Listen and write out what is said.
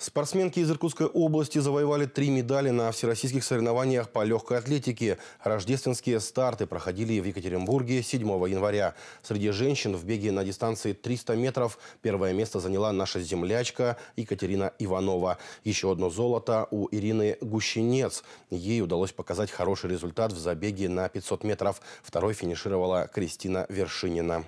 Спортсменки из Иркутской области завоевали три медали на всероссийских соревнованиях по легкой атлетике. Рождественские старты проходили в Екатеринбурге 7 января. Среди женщин в беге на дистанции 300 метров первое место заняла наша землячка Екатерина Иванова. Еще одно золото у Ирины Гущенец. Ей удалось показать хороший результат в забеге на 500 метров. Второй финишировала Кристина Вершинина.